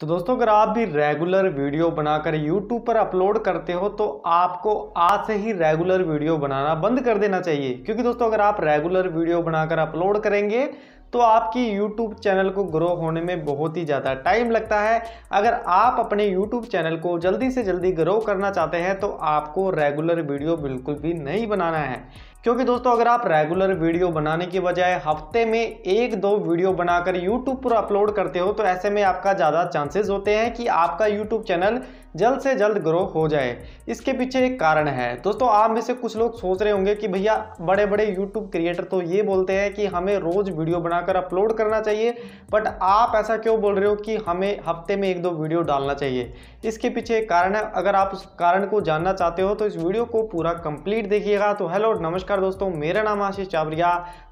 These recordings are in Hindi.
तो दोस्तों अगर आप भी रेगुलर वीडियो बनाकर YouTube पर अपलोड करते हो तो आपको आज से ही रेगुलर वीडियो बनाना बंद कर देना चाहिए क्योंकि दोस्तों अगर आप रेगुलर वीडियो बनाकर अपलोड करेंगे तो आपकी YouTube चैनल को ग्रो होने में बहुत ही ज़्यादा टाइम लगता है अगर आप अपने YouTube चैनल को जल्दी से जल्दी ग्रो करना चाहते हैं तो आपको रेगुलर वीडियो बिल्कुल भी नहीं बनाना है क्योंकि दोस्तों अगर आप रेगुलर वीडियो बनाने की बजाय हफ्ते में एक दो वीडियो बनाकर यूट्यूब पर अपलोड करते हो तो ऐसे में आपका ज़्यादा चांसेस होते हैं कि आपका यूट्यूब चैनल जल्द से जल्द ग्रो हो जाए इसके पीछे एक कारण है दोस्तों आप में से कुछ लोग सोच रहे होंगे कि भैया बड़े बड़े यूट्यूब क्रिएटर तो ये बोलते हैं कि हमें रोज़ वीडियो बनाकर अपलोड करना चाहिए बट आप ऐसा क्यों बोल रहे हो कि हमें हफ्ते में एक दो वीडियो डालना चाहिए इसके पीछे एक कारण है अगर आप उस कारण को जानना चाहते हो तो इस वीडियो को पूरा कंप्लीट देखिएगा तो हेलो नमस्कार नमस्कार दोस्तों मेरा नाम आशीष चावरिया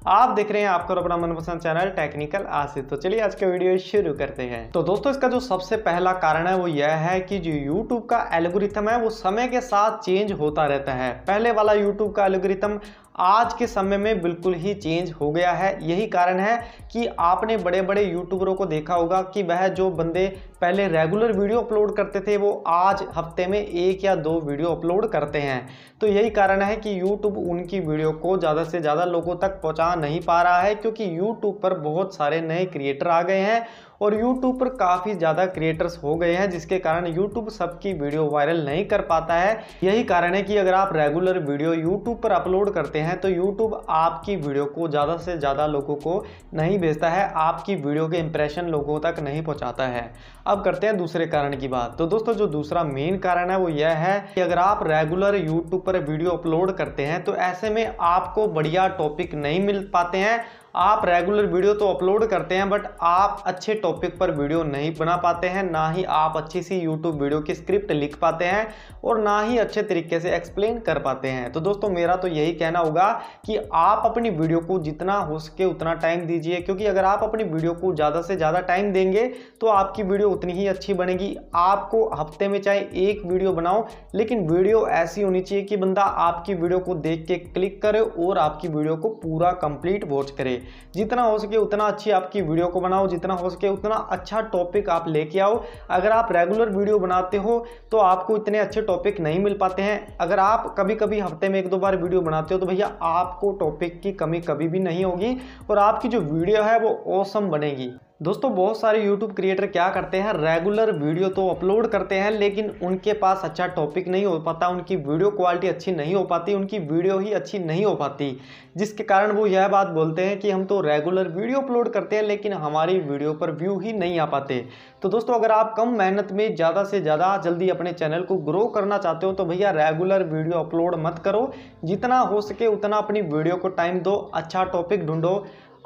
आप देख रहे हैं आपका अपना मनपसंद चैनल टेक्निकल आशीष तो चलिए आज का वीडियो शुरू करते हैं तो दोस्तों इसका जो सबसे पहला कारण है वो यह है कि जो यूट्यूब का एल्गोरिथम है वो समय के साथ चेंज होता रहता है पहले वाला यूट्यूब का एल्गोरिथम आज के समय में बिल्कुल ही चेंज हो गया है यही कारण है कि आपने बड़े बड़े यूट्यूबरों को देखा होगा कि वह जो बंदे पहले रेगुलर वीडियो अपलोड करते थे वो आज हफ्ते में एक या दो वीडियो अपलोड करते हैं तो यही कारण है कि यूट्यूब उनकी वीडियो को ज़्यादा से ज़्यादा लोगों तक पहुँचा नहीं पा रहा है क्योंकि यूट्यूब पर बहुत सारे नए क्रिएटर आ गए हैं और यूट्यूब पर काफ़ी ज़्यादा क्रिएटर्स हो गए हैं जिसके कारण यूट्यूब सबकी वीडियो वायरल नहीं कर पाता है यही कारण है कि अगर आप रेगुलर वीडियो यूट्यूब पर अपलोड करते हैं तो यूट्यूब आपकी वीडियो को ज़्यादा से ज़्यादा लोगों को नहीं भेजता है आपकी वीडियो के इंप्रेशन लोगों तक नहीं पहुँचाता है अब करते हैं दूसरे कारण की बात तो दोस्तों जो दूसरा मेन कारण है वो यह है कि अगर आप रेगुलर यूट्यूब पर वीडियो अपलोड करते हैं तो ऐसे में आपको बढ़िया टॉपिक नहीं मिल पाते हैं आप रेगुलर वीडियो तो अपलोड करते हैं बट आप अच्छे टॉपिक पर वीडियो नहीं बना पाते हैं ना ही आप अच्छी सी यूट्यूब वीडियो की स्क्रिप्ट लिख पाते हैं और ना ही अच्छे तरीके से एक्सप्लेन कर पाते हैं तो दोस्तों मेरा तो यही कहना होगा कि आप अपनी वीडियो को जितना हो सके उतना टाइम दीजिए क्योंकि अगर आप अपनी वीडियो को ज़्यादा से ज़्यादा टाइम देंगे तो आपकी वीडियो उतनी ही अच्छी बनेगी आपको हफ्ते में चाहे एक वीडियो बनाओ लेकिन वीडियो ऐसी होनी चाहिए कि बंदा आपकी वीडियो को देख के क्लिक करे और आपकी वीडियो को पूरा कंप्लीट वॉच करे जितना हो सके उतना अच्छी आपकी वीडियो को बनाओ जितना हो सके उतना अच्छा टॉपिक आप लेके आओ अगर आप रेगुलर वीडियो बनाते हो तो आपको इतने अच्छे टॉपिक नहीं मिल पाते हैं अगर आप कभी कभी हफ्ते में एक दो बार वीडियो बनाते हो तो भैया आपको टॉपिक की कमी कभी भी नहीं होगी और आपकी जो वीडियो है वो ओसम बनेगी दोस्तों बहुत सारे यूट्यूब क्रिएटर क्या करते हैं रेगुलर वीडियो तो अपलोड करते हैं लेकिन उनके पास अच्छा टॉपिक नहीं हो पाता उनकी वीडियो क्वालिटी अच्छी नहीं हो पाती उनकी वीडियो ही अच्छी नहीं हो पाती जिसके कारण वो यह बात बोलते हैं कि हम तो रेगुलर वीडियो अपलोड करते हैं लेकिन हमारी वीडियो पर व्यू ही नहीं आ पाते तो दोस्तों अगर आप कम मेहनत में ज़्यादा से ज़्यादा जल्दी अपने चैनल को ग्रो करना चाहते हो तो भैया रेगुलर वीडियो अपलोड मत करो जितना हो सके उतना अपनी वीडियो को टाइम दो अच्छा टॉपिक ढूंढो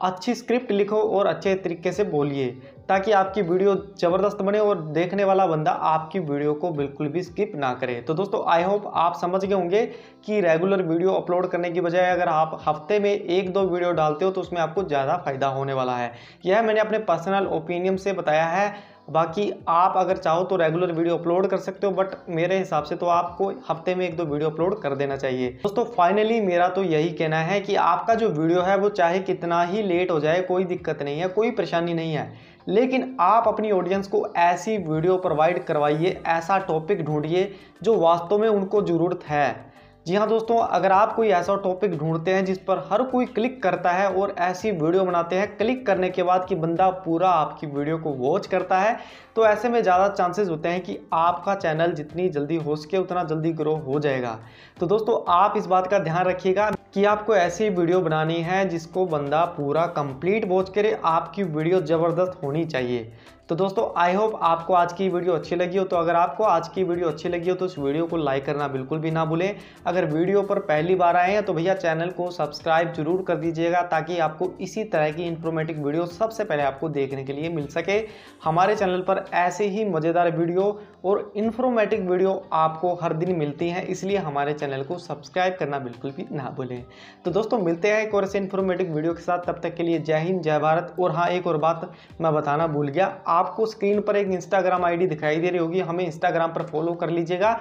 अच्छी स्क्रिप्ट लिखो और अच्छे तरीके से बोलिए ताकि आपकी वीडियो ज़बरदस्त बने और देखने वाला बंदा आपकी वीडियो को बिल्कुल भी स्किप ना करे तो दोस्तों आई होप आप समझ गए होंगे कि रेगुलर वीडियो अपलोड करने की बजाय अगर आप हफ्ते में एक दो वीडियो डालते हो तो उसमें आपको ज़्यादा फायदा होने वाला है यह मैंने अपने पर्सनल ओपिनियन से बताया है बाकी आप अगर चाहो तो रेगुलर वीडियो अपलोड कर सकते हो बट मेरे हिसाब से तो आपको हफ्ते में एक दो वीडियो अपलोड कर देना चाहिए दोस्तों फाइनली मेरा तो यही कहना है कि आपका जो वीडियो है वो चाहे कितना ही लेट हो जाए कोई दिक्कत नहीं है कोई परेशानी नहीं है लेकिन आप अपनी ऑडियंस को ऐसी वीडियो प्रोवाइड करवाइए ऐसा टॉपिक ढूंढिए जो वास्तव में उनको ज़रूरत है जी हाँ दोस्तों अगर आप कोई ऐसा टॉपिक ढूंढते हैं जिस पर हर कोई क्लिक करता है और ऐसी वीडियो बनाते हैं क्लिक करने के बाद कि बंदा पूरा आपकी वीडियो को वॉच करता है तो ऐसे में ज़्यादा चांसेस होते हैं कि आपका चैनल जितनी जल्दी हो सके उतना जल्दी ग्रो हो जाएगा तो दोस्तों आप इस बात का ध्यान रखिएगा कि आपको ऐसी वीडियो बनानी है जिसको बंदा पूरा कंप्लीट वॉच करे आपकी वीडियो ज़बरदस्त होनी चाहिए तो दोस्तों आई होप आपको आज की वीडियो अच्छी लगी हो तो अगर आपको आज की वीडियो अच्छी लगी हो तो इस वीडियो को लाइक करना बिल्कुल भी ना भूलें अगर वीडियो पर पहली बार आए हैं तो भैया चैनल को सब्सक्राइब जरूर कर दीजिएगा ताकि आपको इसी तरह की इन्फॉर्मेटिव वीडियो सबसे पहले आपको देखने के लिए मिल सके हमारे चैनल पर ऐसे ही मज़ेदार वीडियो और इन्फॉर्मेटिव वीडियो आपको हर दिन मिलती हैं इसलिए हमारे चैनल को सब्सक्राइब करना बिल्कुल भी ना भूलें तो दोस्तों मिलते हैं एक और ऐसे इन्फॉर्मेटिव वीडियो के साथ तब तक के लिए जय हिंद जय भारत और हाँ एक और बात मैं बताना भूल गया आपको स्क्रीन पर एक इंस्टाग्राम आईडी दिखाई दे रही होगी हमें इंस्टाग्राम पर फॉलो कर लीजिएगा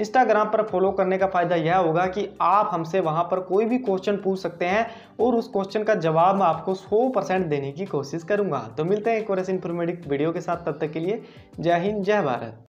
इंस्टाग्राम पर फॉलो करने का फ़ायदा यह होगा कि आप हमसे वहां पर कोई भी क्वेश्चन पूछ सकते हैं और उस क्वेश्चन का जवाब मैं आपको 100 परसेंट देने की कोशिश करूंगा तो मिलते हैं एक और ऐसे इन्फॉर्मेटिव वीडियो के साथ तब तक के लिए जय हिंद जय भारत